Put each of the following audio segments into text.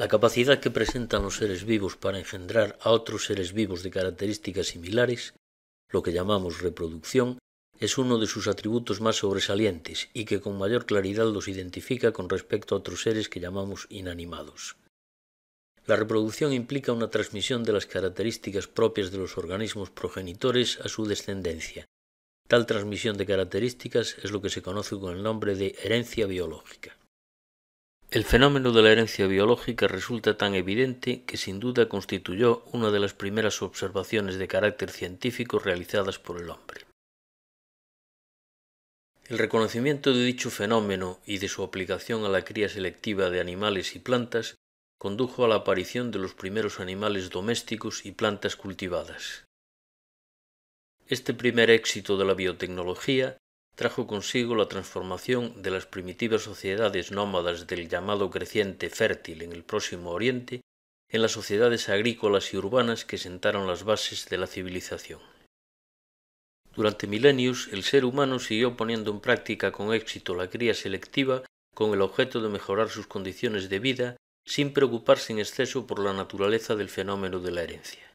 La capacidad que presentan los seres vivos para engendrar a otros seres vivos de características similares, lo que llamamos reproducción, es uno de sus atributos más sobresalientes y que con mayor claridad los identifica con respecto a otros seres que llamamos inanimados. La reproducción implica una transmisión de las características propias de los organismos progenitores a su descendencia. Tal transmisión de características es lo que se conoce con el nombre de herencia biológica. El fenómeno de la herencia biológica resulta tan evidente que sin duda constituyó una de las primeras observaciones de carácter científico realizadas por el hombre. El reconocimiento de dicho fenómeno y de su aplicación a la cría selectiva de animales y plantas condujo a la aparición de los primeros animales domésticos y plantas cultivadas. Este primer éxito de la biotecnología trajo consigo la transformación de las primitivas sociedades nómadas del llamado creciente fértil en el Próximo Oriente en las sociedades agrícolas y urbanas que sentaron las bases de la civilización. Durante milenios, el ser humano siguió poniendo en práctica con éxito la cría selectiva con el objeto de mejorar sus condiciones de vida sin preocuparse en exceso por la naturaleza del fenómeno de la herencia.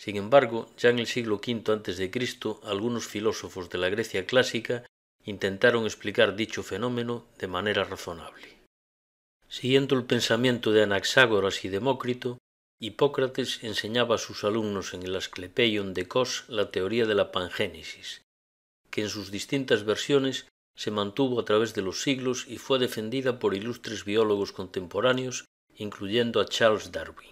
Sin embargo, ya en el siglo V a.C., algunos filósofos de la Grecia clásica intentaron explicar dicho fenómeno de manera razonable. Siguiendo el pensamiento de Anaxágoras y Demócrito, Hipócrates enseñaba a sus alumnos en el Asclepeion de Cos la teoría de la pangénesis, que en sus distintas versiones se mantuvo a través de los siglos y fue defendida por ilustres biólogos contemporáneos, incluyendo a Charles Darwin.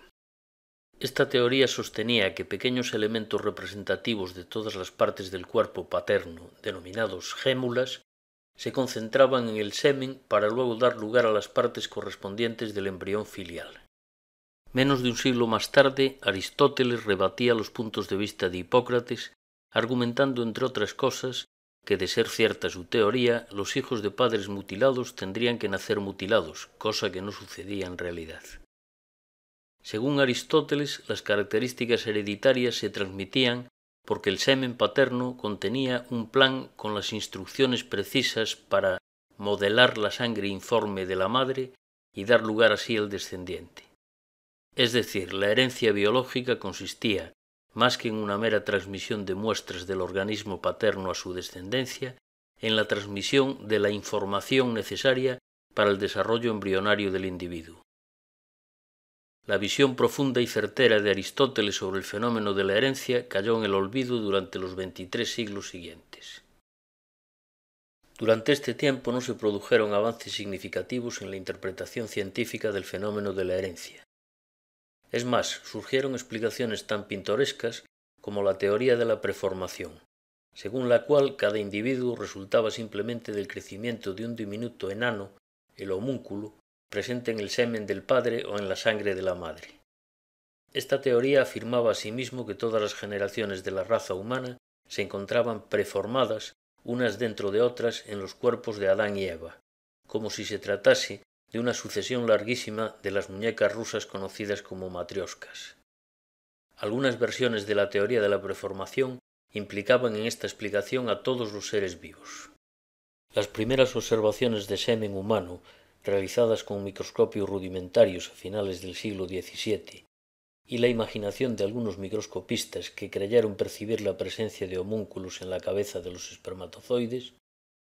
Esta teoría sostenía que pequeños elementos representativos de todas las partes del cuerpo paterno, denominados gémulas, se concentraban en el semen para luego dar lugar a las partes correspondientes del embrión filial. Menos de un siglo más tarde, Aristóteles rebatía los puntos de vista de Hipócrates, argumentando, entre otras cosas, que de ser cierta su teoría, los hijos de padres mutilados tendrían que nacer mutilados, cosa que no sucedía en realidad. Según Aristóteles, las características hereditarias se transmitían porque el semen paterno contenía un plan con las instrucciones precisas para modelar la sangre informe de la madre y dar lugar así al descendiente. Es decir, la herencia biológica consistía, más que en una mera transmisión de muestras del organismo paterno a su descendencia, en la transmisión de la información necesaria para el desarrollo embrionario del individuo la visión profunda y certera de Aristóteles sobre el fenómeno de la herencia cayó en el olvido durante los 23 siglos siguientes. Durante este tiempo no se produjeron avances significativos en la interpretación científica del fenómeno de la herencia. Es más, surgieron explicaciones tan pintorescas como la teoría de la preformación, según la cual cada individuo resultaba simplemente del crecimiento de un diminuto enano, el homúnculo, presente en el semen del padre o en la sangre de la madre. Esta teoría afirmaba asimismo que todas las generaciones de la raza humana se encontraban preformadas unas dentro de otras en los cuerpos de Adán y Eva, como si se tratase de una sucesión larguísima de las muñecas rusas conocidas como matrioscas. Algunas versiones de la teoría de la preformación implicaban en esta explicación a todos los seres vivos. Las primeras observaciones de semen humano realizadas con microscopios rudimentarios a finales del siglo XVII, y la imaginación de algunos microscopistas que creyeron percibir la presencia de homúnculos en la cabeza de los espermatozoides,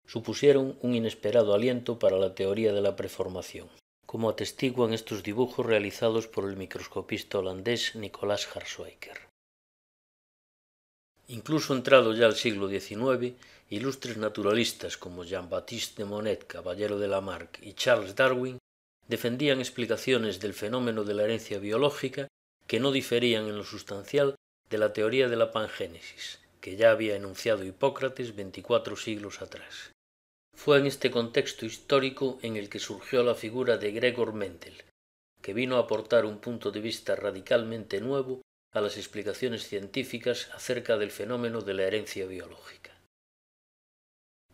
supusieron un inesperado aliento para la teoría de la preformación, como atestiguan estos dibujos realizados por el microscopista holandés Nicolás Harsweiker. Incluso entrado ya el siglo XIX, ilustres naturalistas como Jean-Baptiste de Monet, Caballero de Lamarck y Charles Darwin defendían explicaciones del fenómeno de la herencia biológica que no diferían en lo sustancial de la teoría de la pangénesis, que ya había enunciado Hipócrates veinticuatro siglos atrás. Fue en este contexto histórico en el que surgió la figura de Gregor Mendel, que vino a aportar un punto de vista radicalmente nuevo a las explicaciones científicas acerca del fenómeno de la herencia biológica.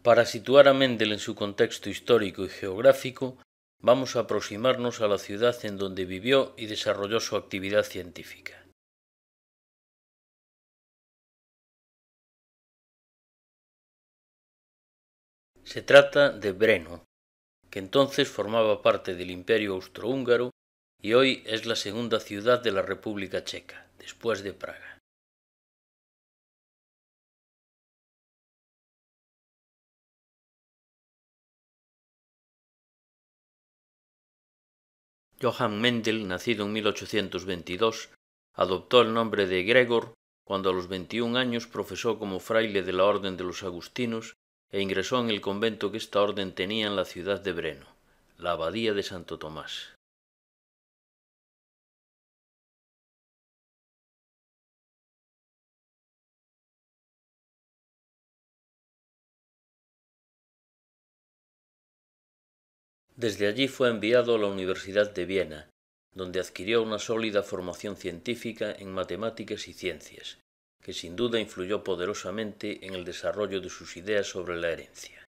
Para situar a Mendel en su contexto histórico y geográfico, vamos a aproximarnos a la ciudad en donde vivió y desarrolló su actividad científica. Se trata de Breno, que entonces formaba parte del Imperio Austrohúngaro y hoy es la segunda ciudad de la República Checa después de Praga. Johann Mendel, nacido en 1822, adoptó el nombre de Gregor cuando a los 21 años profesó como fraile de la Orden de los Agustinos e ingresó en el convento que esta orden tenía en la ciudad de Breno, la Abadía de Santo Tomás. Desde allí fue enviado a la Universidad de Viena, donde adquirió una sólida formación científica en matemáticas y ciencias, que sin duda influyó poderosamente en el desarrollo de sus ideas sobre la herencia.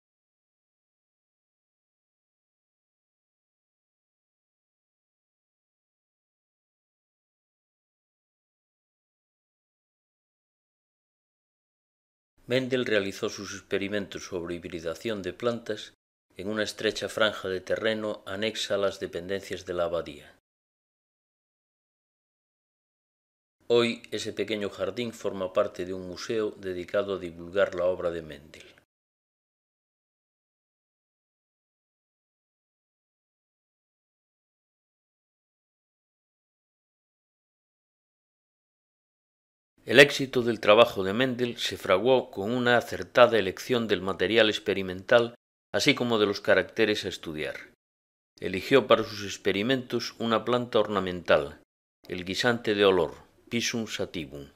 Mendel realizó sus experimentos sobre hibridación de plantas en una estrecha franja de terreno anexa a las dependencias de la abadía. Hoy ese pequeño jardín forma parte de un museo dedicado a divulgar la obra de Mendel. El éxito del trabajo de Mendel se fraguó con una acertada elección del material experimental así como de los caracteres a estudiar. Eligió para sus experimentos una planta ornamental, el guisante de olor, Pisum sativum,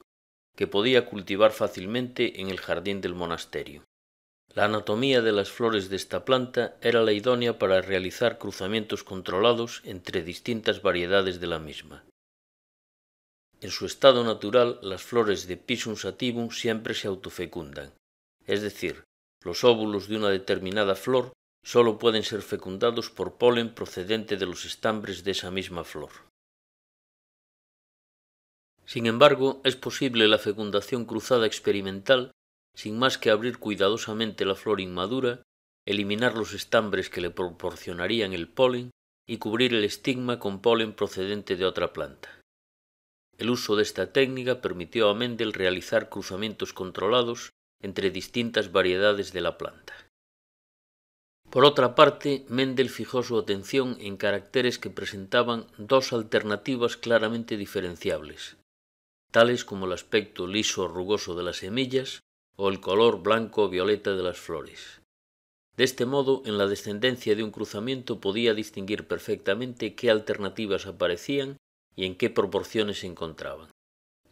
que podía cultivar fácilmente en el jardín del monasterio. La anatomía de las flores de esta planta era la idónea para realizar cruzamientos controlados entre distintas variedades de la misma. En su estado natural, las flores de Pisum sativum siempre se autofecundan, es decir, los óvulos de una determinada flor solo pueden ser fecundados por polen procedente de los estambres de esa misma flor. Sin embargo, es posible la fecundación cruzada experimental sin más que abrir cuidadosamente la flor inmadura, eliminar los estambres que le proporcionarían el polen y cubrir el estigma con polen procedente de otra planta. El uso de esta técnica permitió a Mendel realizar cruzamientos controlados entre distintas variedades de la planta. Por otra parte, Mendel fijó su atención en caracteres que presentaban dos alternativas claramente diferenciables, tales como el aspecto liso o rugoso de las semillas o el color blanco o violeta de las flores. De este modo, en la descendencia de un cruzamiento podía distinguir perfectamente qué alternativas aparecían y en qué proporciones se encontraban.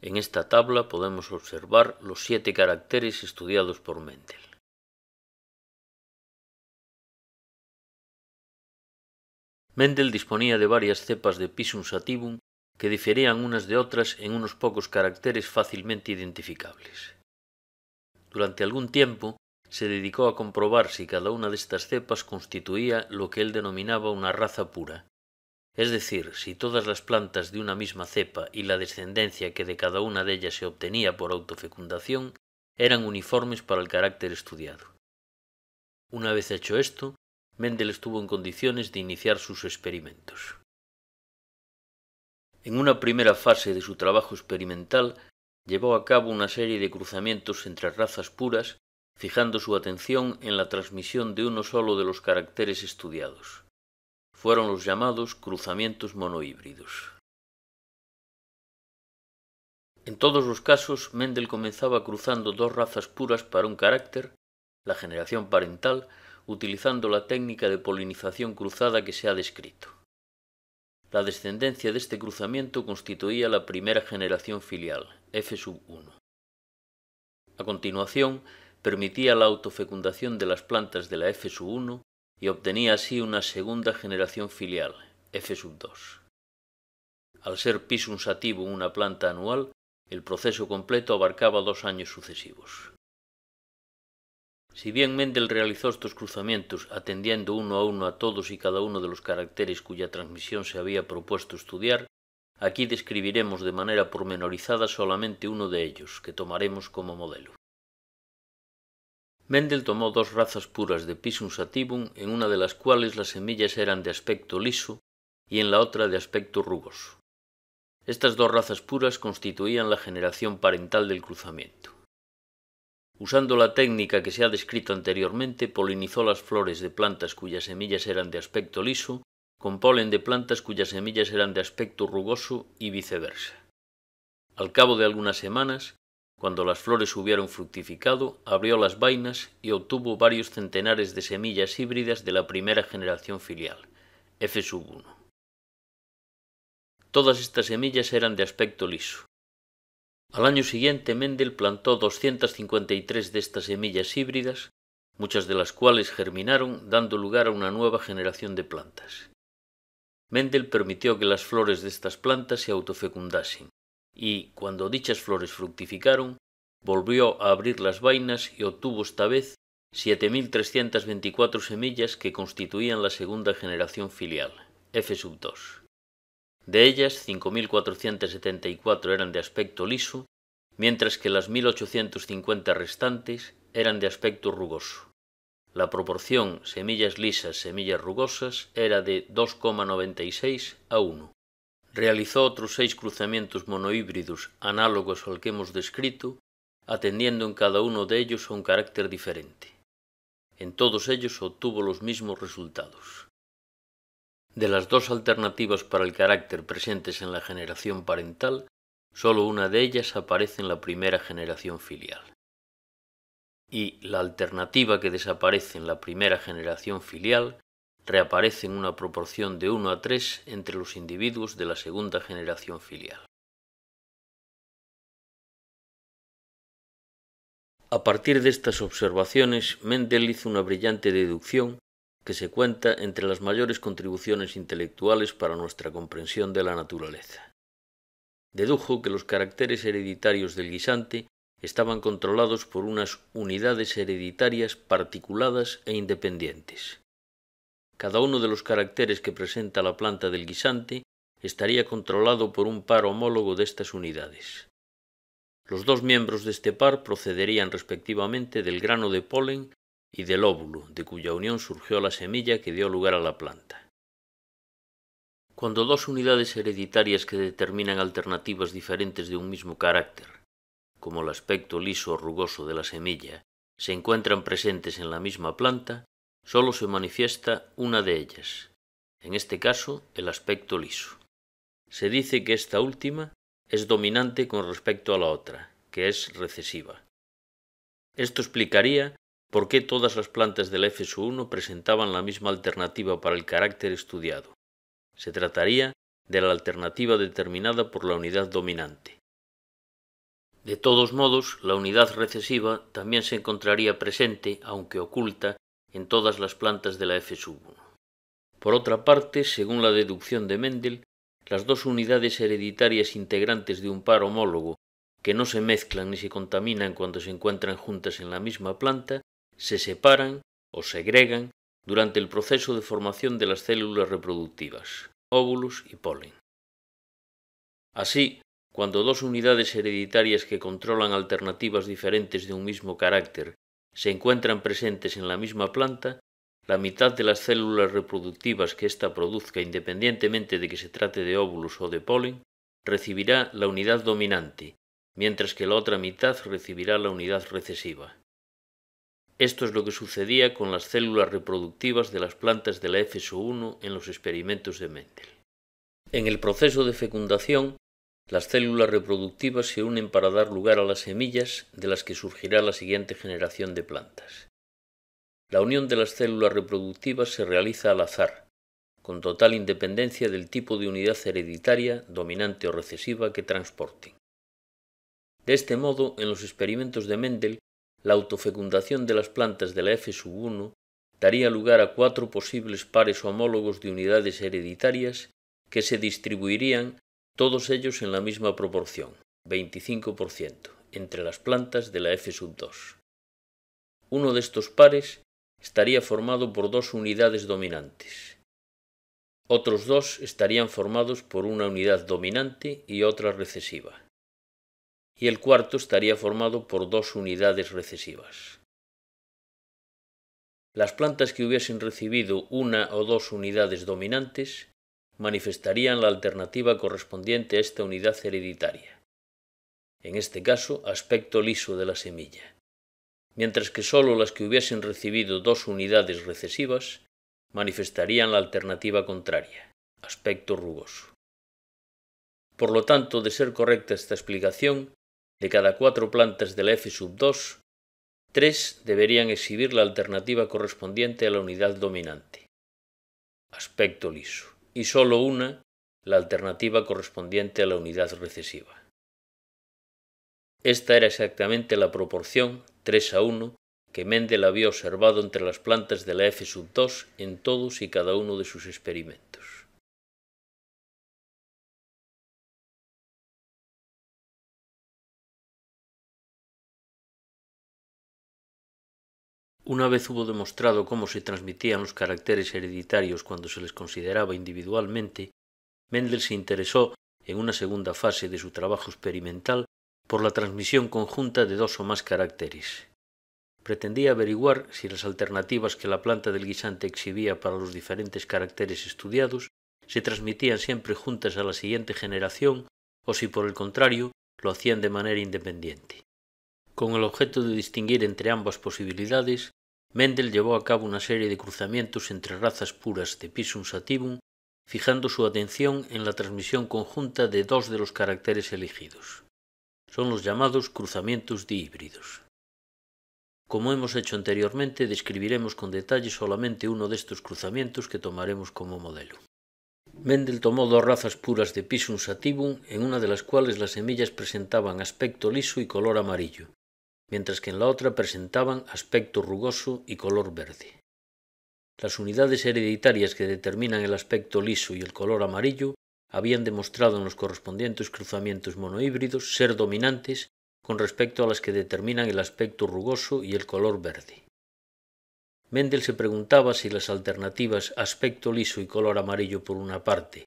En esta tabla podemos observar los siete caracteres estudiados por Mendel. Mendel disponía de varias cepas de Pisum sativum que diferían unas de otras en unos pocos caracteres fácilmente identificables. Durante algún tiempo se dedicó a comprobar si cada una de estas cepas constituía lo que él denominaba una raza pura, es decir, si todas las plantas de una misma cepa y la descendencia que de cada una de ellas se obtenía por autofecundación eran uniformes para el carácter estudiado. Una vez hecho esto, Mendel estuvo en condiciones de iniciar sus experimentos. En una primera fase de su trabajo experimental, llevó a cabo una serie de cruzamientos entre razas puras, fijando su atención en la transmisión de uno solo de los caracteres estudiados fueron los llamados cruzamientos monohíbridos. En todos los casos, Mendel comenzaba cruzando dos razas puras para un carácter, la generación parental, utilizando la técnica de polinización cruzada que se ha descrito. La descendencia de este cruzamiento constituía la primera generación filial, F1. A continuación, permitía la autofecundación de las plantas de la F1 y obtenía así una segunda generación filial, F2. Al ser Pisum sativum una planta anual, el proceso completo abarcaba dos años sucesivos. Si bien Mendel realizó estos cruzamientos atendiendo uno a uno a todos y cada uno de los caracteres cuya transmisión se había propuesto estudiar, aquí describiremos de manera pormenorizada solamente uno de ellos, que tomaremos como modelo. Mendel tomó dos razas puras de Pisum sativum, en una de las cuales las semillas eran de aspecto liso y en la otra de aspecto rugoso. Estas dos razas puras constituían la generación parental del cruzamiento. Usando la técnica que se ha descrito anteriormente, polinizó las flores de plantas cuyas semillas eran de aspecto liso con polen de plantas cuyas semillas eran de aspecto rugoso y viceversa. Al cabo de algunas semanas, cuando las flores hubieron fructificado, abrió las vainas y obtuvo varios centenares de semillas híbridas de la primera generación filial, F1. Todas estas semillas eran de aspecto liso. Al año siguiente, Mendel plantó 253 de estas semillas híbridas, muchas de las cuales germinaron, dando lugar a una nueva generación de plantas. Mendel permitió que las flores de estas plantas se autofecundasen, y, cuando dichas flores fructificaron, volvió a abrir las vainas y obtuvo esta vez 7.324 semillas que constituían la segunda generación filial, F 2. De ellas, 5.474 eran de aspecto liso, mientras que las 1.850 restantes eran de aspecto rugoso. La proporción semillas lisas-semillas rugosas era de 2,96 a 1 realizó otros seis cruzamientos monohíbridos análogos al que hemos descrito, atendiendo en cada uno de ellos a un carácter diferente. En todos ellos obtuvo los mismos resultados. De las dos alternativas para el carácter presentes en la generación parental, solo una de ellas aparece en la primera generación filial. Y la alternativa que desaparece en la primera generación filial reaparece en una proporción de 1 a 3 entre los individuos de la segunda generación filial. A partir de estas observaciones, Mendel hizo una brillante deducción que se cuenta entre las mayores contribuciones intelectuales para nuestra comprensión de la naturaleza. Dedujo que los caracteres hereditarios del guisante estaban controlados por unas unidades hereditarias particuladas e independientes. Cada uno de los caracteres que presenta la planta del guisante estaría controlado por un par homólogo de estas unidades. Los dos miembros de este par procederían respectivamente del grano de polen y del óvulo, de cuya unión surgió la semilla que dio lugar a la planta. Cuando dos unidades hereditarias que determinan alternativas diferentes de un mismo carácter, como el aspecto liso o rugoso de la semilla, se encuentran presentes en la misma planta, Solo se manifiesta una de ellas, en este caso el aspecto liso. Se dice que esta última es dominante con respecto a la otra, que es recesiva. Esto explicaría por qué todas las plantas del FSU1 presentaban la misma alternativa para el carácter estudiado. Se trataría de la alternativa determinada por la unidad dominante. De todos modos, la unidad recesiva también se encontraría presente, aunque oculta, en todas las plantas de la F1. Por otra parte, según la deducción de Mendel, las dos unidades hereditarias integrantes de un par homólogo que no se mezclan ni se contaminan cuando se encuentran juntas en la misma planta, se separan o segregan durante el proceso de formación de las células reproductivas, óvulos y polen. Así, cuando dos unidades hereditarias que controlan alternativas diferentes de un mismo carácter se encuentran presentes en la misma planta, la mitad de las células reproductivas que ésta produzca, independientemente de que se trate de óvulos o de polen, recibirá la unidad dominante, mientras que la otra mitad recibirá la unidad recesiva. Esto es lo que sucedía con las células reproductivas de las plantas de la FSO1 en los experimentos de Mendel. En el proceso de fecundación, las células reproductivas se unen para dar lugar a las semillas de las que surgirá la siguiente generación de plantas. La unión de las células reproductivas se realiza al azar, con total independencia del tipo de unidad hereditaria, dominante o recesiva que transporten. De este modo, en los experimentos de Mendel, la autofecundación de las plantas de la F1 daría lugar a cuatro posibles pares homólogos de unidades hereditarias que se distribuirían todos ellos en la misma proporción, 25%, entre las plantas de la F sub 2. Uno de estos pares estaría formado por dos unidades dominantes. Otros dos estarían formados por una unidad dominante y otra recesiva. Y el cuarto estaría formado por dos unidades recesivas. Las plantas que hubiesen recibido una o dos unidades dominantes manifestarían la alternativa correspondiente a esta unidad hereditaria. En este caso, aspecto liso de la semilla. Mientras que sólo las que hubiesen recibido dos unidades recesivas manifestarían la alternativa contraria, aspecto rugoso. Por lo tanto, de ser correcta esta explicación, de cada cuatro plantas de la F sub 2, tres deberían exhibir la alternativa correspondiente a la unidad dominante, aspecto liso. y sólo una, la alternativa correspondiente a la unidad recesiva. Esta era exactamente la proporción 3 a 1 que Mendel había observado entre las plantas de la F2 en todos y cada uno de sus experimentos. Una vez hubo demostrado cómo se transmitían los caracteres hereditarios cuando se les consideraba individualmente, Mendel se interesó en una segunda fase de su trabajo experimental por la transmisión conjunta de dos o más caracteres. Pretendía averiguar si las alternativas que la planta del guisante exhibía para los diferentes caracteres estudiados se transmitían siempre juntas a la siguiente generación o si por el contrario lo hacían de manera independiente. Con el objeto de distinguir entre ambas posibilidades, Mendel llevó a cabo una serie de cruzamientos entre razas puras de Pisum sativum, fijando su atención en la transmisión conjunta de dos de los caracteres elegidos. Son los llamados cruzamientos dihíbridos. Como hemos hecho anteriormente, describiremos con detalle solamente uno de estos cruzamientos que tomaremos como modelo. Mendel tomó dos razas puras de Pisum sativum, en una de las cuales las semillas presentaban aspecto liso y color amarillo, mientras que en la otra presentaban aspecto rugoso y color verde. Las unidades hereditarias que determinan el aspecto liso y el color amarillo habían demostrado en los correspondientes cruzamientos monohíbridos ser dominantes con respecto a las que determinan el aspecto rugoso y el color verde. Mendel se preguntaba si las alternativas aspecto liso y color amarillo por una parte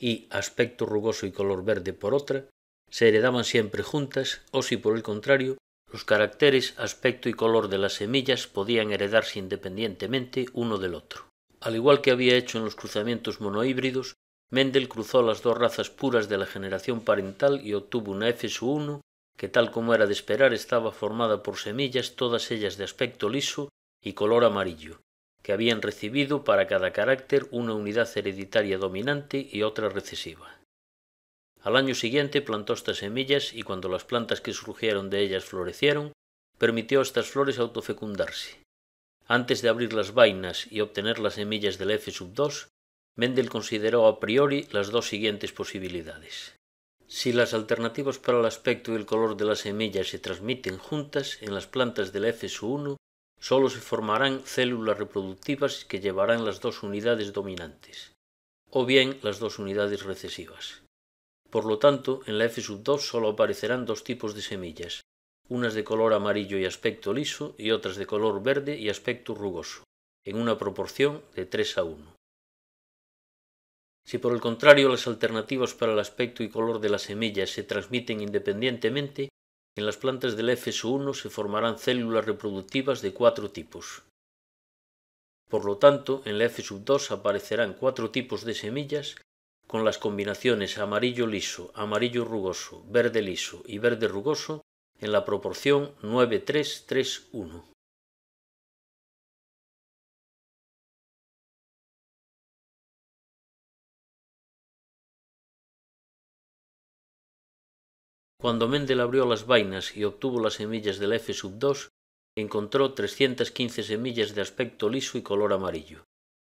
y aspecto rugoso y color verde por otra se heredaban siempre juntas o si por el contrario los caracteres, aspecto y color de las semillas podían heredarse independientemente uno del otro. Al igual que había hecho en los cruzamientos monohíbridos, Mendel cruzó las dos razas puras de la generación parental y obtuvo una f 1 que tal como era de esperar estaba formada por semillas todas ellas de aspecto liso y color amarillo, que habían recibido para cada carácter una unidad hereditaria dominante y otra recesiva. Al año siguiente plantó estas semillas y cuando las plantas que surgieron de ellas florecieron, permitió a estas flores autofecundarse. Antes de abrir las vainas y obtener las semillas del F 2, Mendel consideró a priori las dos siguientes posibilidades. Si las alternativas para el aspecto y el color de las semillas se transmiten juntas en las plantas del F sub 1, solo se formarán células reproductivas que llevarán las dos unidades dominantes, o bien las dos unidades recesivas. Por lo tanto, en la F2 solo aparecerán dos tipos de semillas, unas de color amarillo y aspecto liso y otras de color verde y aspecto rugoso, en una proporción de 3 a 1. Si por el contrario las alternativas para el aspecto y color de las semillas se transmiten independientemente, en las plantas del sub 1 se formarán células reproductivas de cuatro tipos. Por lo tanto, en la F2 aparecerán cuatro tipos de semillas con las combinaciones amarillo liso, amarillo rugoso, verde liso y verde rugoso en la proporción 9331. Cuando Mendel abrió las vainas y obtuvo las semillas del F sub 2, encontró 315 semillas de aspecto liso y color amarillo,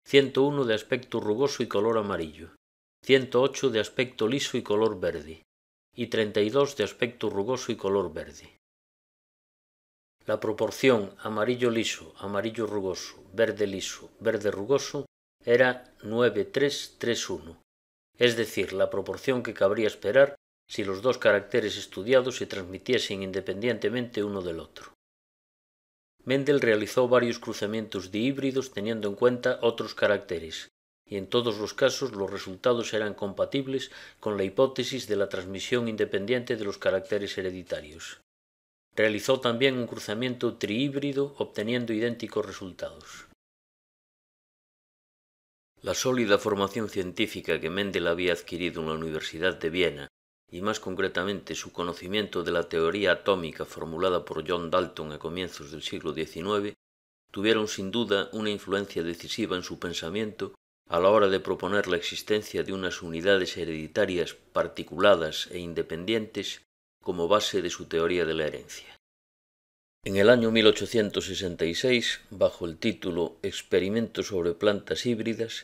101 de aspecto rugoso y color amarillo, 108 de aspecto liso y color verde, y 32 de aspecto rugoso y color verde. La proporción amarillo liso, amarillo rugoso, verde liso, verde rugoso era 9331, es decir, la proporción que cabría esperar si los dos caracteres estudiados se transmitiesen independientemente uno del otro. Mendel realizó varios cruzamientos de híbridos teniendo en cuenta otros caracteres, y en todos los casos los resultados eran compatibles con la hipótesis de la transmisión independiente de los caracteres hereditarios. Realizó también un cruzamiento trihíbrido obteniendo idénticos resultados. La sólida formación científica que Mendel había adquirido en la Universidad de Viena, y más concretamente su conocimiento de la teoría atómica formulada por John Dalton a comienzos del siglo XIX, tuvieron sin duda una influencia decisiva en su pensamiento a la hora de proponer la existencia de unas unidades hereditarias particuladas e independientes como base de su teoría de la herencia. En el año 1866, bajo el título Experimentos sobre plantas híbridas,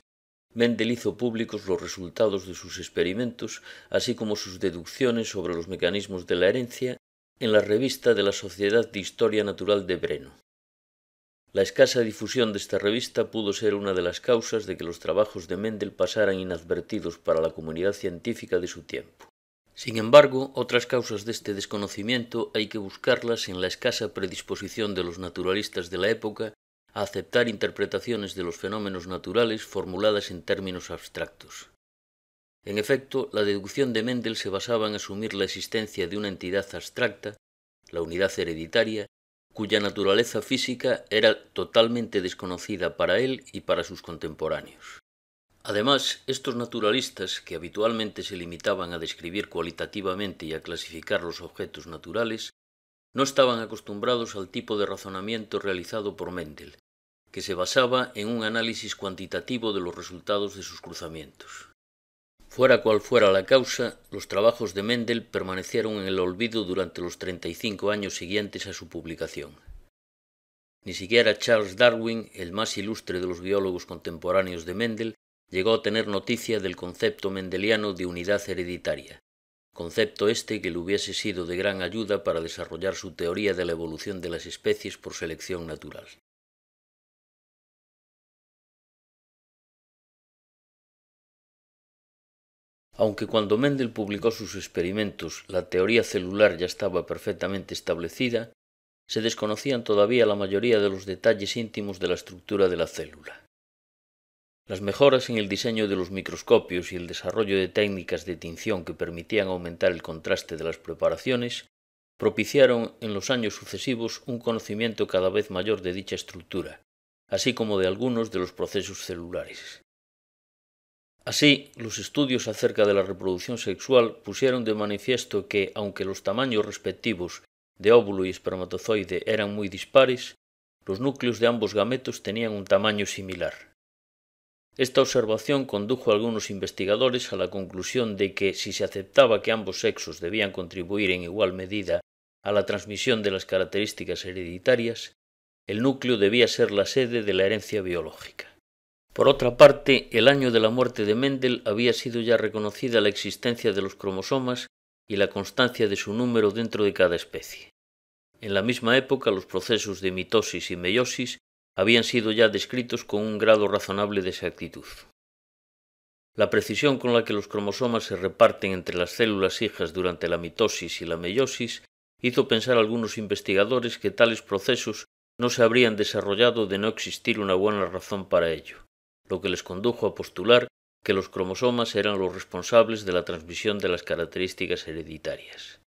Mendel hizo públicos los resultados de sus experimentos, así como sus deducciones sobre los mecanismos de la herencia, en la revista de la Sociedad de Historia Natural de Breno. La escasa difusión de esta revista pudo ser una de las causas de que los trabajos de Mendel pasaran inadvertidos para la comunidad científica de su tiempo. Sin embargo, otras causas de este desconocimiento hay que buscarlas en la escasa predisposición de los naturalistas de la época a aceptar interpretaciones de los fenómenos naturales formuladas en términos abstractos. En efecto, la deducción de Mendel se basaba en asumir la existencia de una entidad abstracta, la unidad hereditaria, cuya naturaleza física era totalmente desconocida para él y para sus contemporáneos. Además, estos naturalistas, que habitualmente se limitaban a describir cualitativamente y a clasificar los objetos naturales, no estaban acostumbrados al tipo de razonamiento realizado por Mendel, que se basaba en un análisis cuantitativo de los resultados de sus cruzamientos. Fuera cual fuera la causa, los trabajos de Mendel permanecieron en el olvido durante los 35 años siguientes a su publicación. Ni siquiera Charles Darwin, el más ilustre de los biólogos contemporáneos de Mendel, llegó a tener noticia del concepto mendeliano de unidad hereditaria, concepto este que le hubiese sido de gran ayuda para desarrollar su teoría de la evolución de las especies por selección natural. Aunque cuando Mendel publicó sus experimentos la teoría celular ya estaba perfectamente establecida, se desconocían todavía la mayoría de los detalles íntimos de la estructura de la célula. Las mejoras en el diseño de los microscopios y el desarrollo de técnicas de tinción que permitían aumentar el contraste de las preparaciones propiciaron en los años sucesivos un conocimiento cada vez mayor de dicha estructura, así como de algunos de los procesos celulares. Así, los estudios acerca de la reproducción sexual pusieron de manifiesto que, aunque los tamaños respectivos de óvulo y espermatozoide eran muy dispares, los núcleos de ambos gametos tenían un tamaño similar. Esta observación condujo a algunos investigadores a la conclusión de que si se aceptaba que ambos sexos debían contribuir en igual medida a la transmisión de las características hereditarias, el núcleo debía ser la sede de la herencia biológica. Por otra parte, el año de la muerte de Mendel había sido ya reconocida la existencia de los cromosomas y la constancia de su número dentro de cada especie. En la misma época, los procesos de mitosis y meiosis habían sido ya descritos con un grado razonable de exactitud. La precisión con la que los cromosomas se reparten entre las células hijas durante la mitosis y la meiosis hizo pensar a algunos investigadores que tales procesos no se habrían desarrollado de no existir una buena razón para ello lo que les condujo a postular que los cromosomas eran los responsables de la transmisión de las características hereditarias.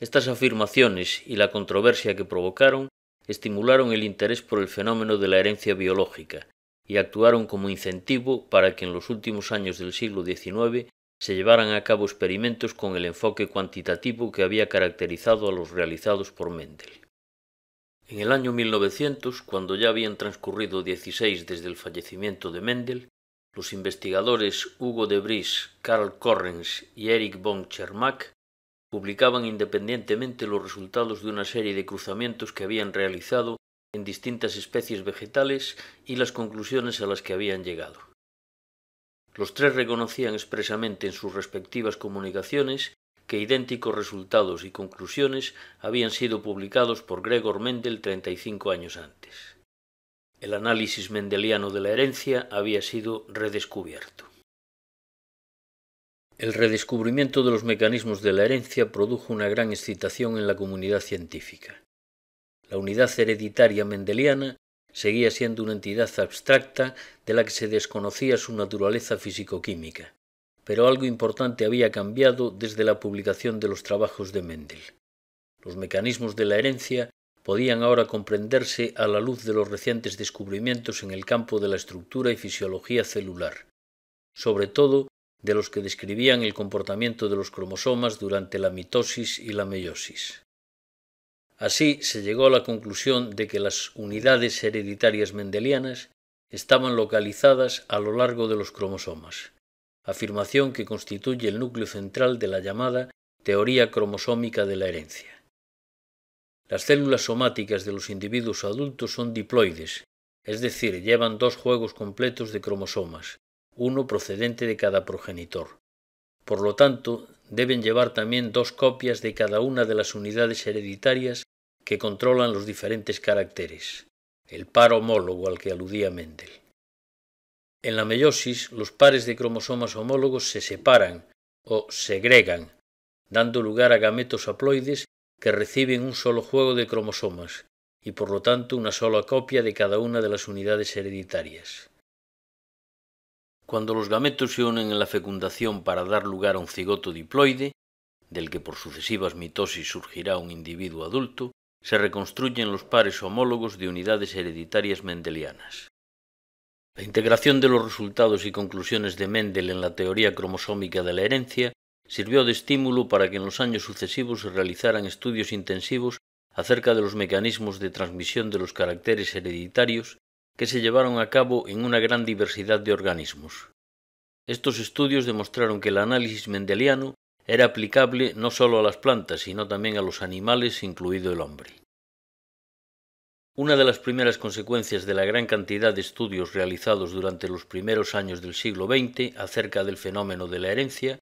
Estas afirmaciones y la controversia que provocaron estimularon el interés por el fenómeno de la herencia biológica y actuaron como incentivo para que en los últimos años del siglo XIX se llevaran a cabo experimentos con el enfoque cuantitativo que había caracterizado a los realizados por Mendel. En el año 1900, cuando ya habían transcurrido 16 desde el fallecimiento de Mendel, los investigadores Hugo de Vries, Karl Correns y Eric von Chermak publicaban independientemente los resultados de una serie de cruzamientos que habían realizado en distintas especies vegetales y las conclusiones a las que habían llegado. Los tres reconocían expresamente en sus respectivas comunicaciones que idénticos resultados y conclusiones habían sido publicados por Gregor Mendel 35 años antes. El análisis mendeliano de la herencia había sido redescubierto. El redescubrimiento de los mecanismos de la herencia produjo una gran excitación en la comunidad científica. La unidad hereditaria mendeliana seguía siendo una entidad abstracta de la que se desconocía su naturaleza físico-química. Pero algo importante había cambiado desde la publicación de los trabajos de Mendel. Los mecanismos de la herencia podían ahora comprenderse a la luz de los recientes descubrimientos en el campo de la estructura y fisiología celular, sobre todo de los que describían el comportamiento de los cromosomas durante la mitosis y la meiosis. Así se llegó a la conclusión de que las unidades hereditarias mendelianas estaban localizadas a lo largo de los cromosomas, afirmación que constituye el núcleo central de la llamada teoría cromosómica de la herencia. Las células somáticas de los individuos adultos son diploides, es decir, llevan dos juegos completos de cromosomas, uno procedente de cada progenitor. Por lo tanto, deben llevar también dos copias de cada una de las unidades hereditarias que controlan los diferentes caracteres, el par homólogo al que aludía Mendel. En la meiosis, los pares de cromosomas homólogos se separan o segregan, dando lugar a gametos haploides que reciben un solo juego de cromosomas y por lo tanto una sola copia de cada una de las unidades hereditarias. Cuando los gametos se unen en la fecundación para dar lugar a un cigoto diploide, del que por sucesivas mitosis surgirá un individuo adulto, se reconstruyen los pares homólogos de unidades hereditarias mendelianas. La integración de los resultados y conclusiones de Mendel en la teoría cromosómica de la herencia sirvió de estímulo para que en los años sucesivos se realizaran estudios intensivos acerca de los mecanismos de transmisión de los caracteres hereditarios que se llevaron a cabo en una gran diversidad de organismos. Estos estudios demostraron que el análisis mendeliano era aplicable no solo a las plantas, sino también a los animales, incluido el hombre. Una de las primeras consecuencias de la gran cantidad de estudios realizados durante los primeros años del siglo XX acerca del fenómeno de la herencia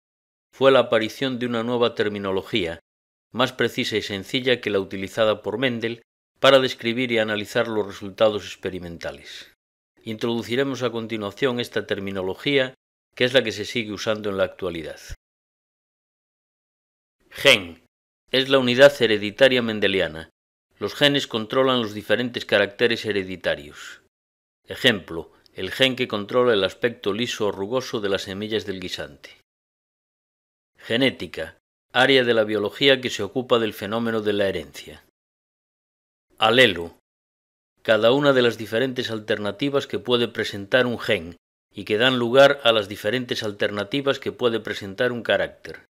fue la aparición de una nueva terminología, más precisa y sencilla que la utilizada por Mendel para describir y analizar los resultados experimentales. Introduciremos a continuación esta terminología, que es la que se sigue usando en la actualidad. Gen es la unidad hereditaria mendeliana, los genes controlan los diferentes caracteres hereditarios. Ejemplo, el gen que controla el aspecto liso o rugoso de las semillas del guisante. Genética, área de la biología que se ocupa del fenómeno de la herencia. Alelo, cada una de las diferentes alternativas que puede presentar un gen y que dan lugar a las diferentes alternativas que puede presentar un carácter.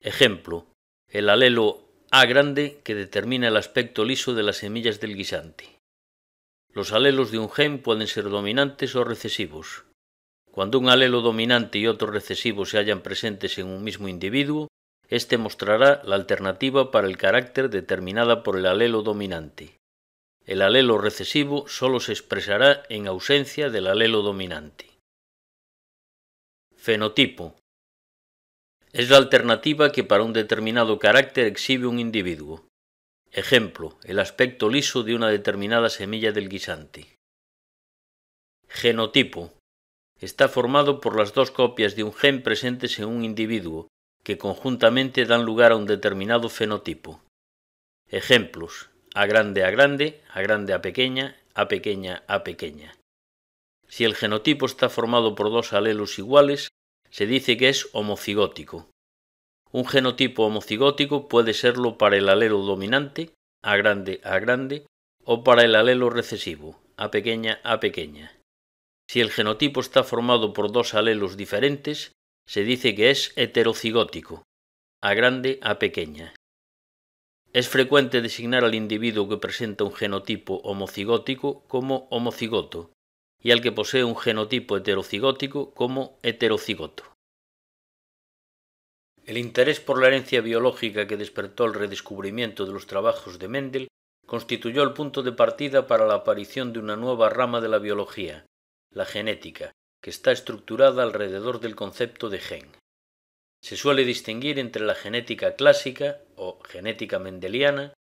Ejemplo, el alelo a grande que determina el aspecto liso de las semillas del guisante. Los alelos de un gen pueden ser dominantes o recesivos. Cuando un alelo dominante y otro recesivo se hallan presentes en un mismo individuo, éste mostrará la alternativa para el carácter determinada por el alelo dominante. El alelo recesivo solo se expresará en ausencia del alelo dominante. Fenotipo es la alternativa que para un determinado carácter exhibe un individuo. Ejemplo, el aspecto liso de una determinada semilla del guisante. Genotipo. Está formado por las dos copias de un gen presentes en un individuo, que conjuntamente dan lugar a un determinado fenotipo. Ejemplos. A grande a grande, a grande a pequeña, a pequeña a pequeña. Si el genotipo está formado por dos alelos iguales, se dice que es homocigótico. Un genotipo homocigótico puede serlo para el alelo dominante, A grande A grande, o para el alelo recesivo, A pequeña A pequeña. Si el genotipo está formado por dos alelos diferentes, se dice que es heterocigótico, A grande A pequeña. Es frecuente designar al individuo que presenta un genotipo homocigótico como homocigoto, y al que posee un genotipo heterocigótico como heterocigoto. El interés por la herencia biológica que despertó el redescubrimiento de los trabajos de Mendel constituyó el punto de partida para la aparición de una nueva rama de la biología, la genética, que está estructurada alrededor del concepto de gen. Se suele distinguir entre la genética clásica o genética mendeliana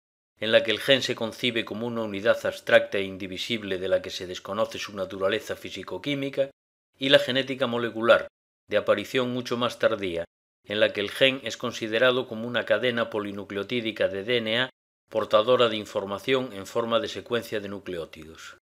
en la que el gen se concibe como una unidad abstracta e indivisible de la que se desconoce su naturaleza físico-química, y la genética molecular, de aparición mucho más tardía, en la que el gen es considerado como una cadena polinucleotídica de DNA portadora de información en forma de secuencia de nucleótidos.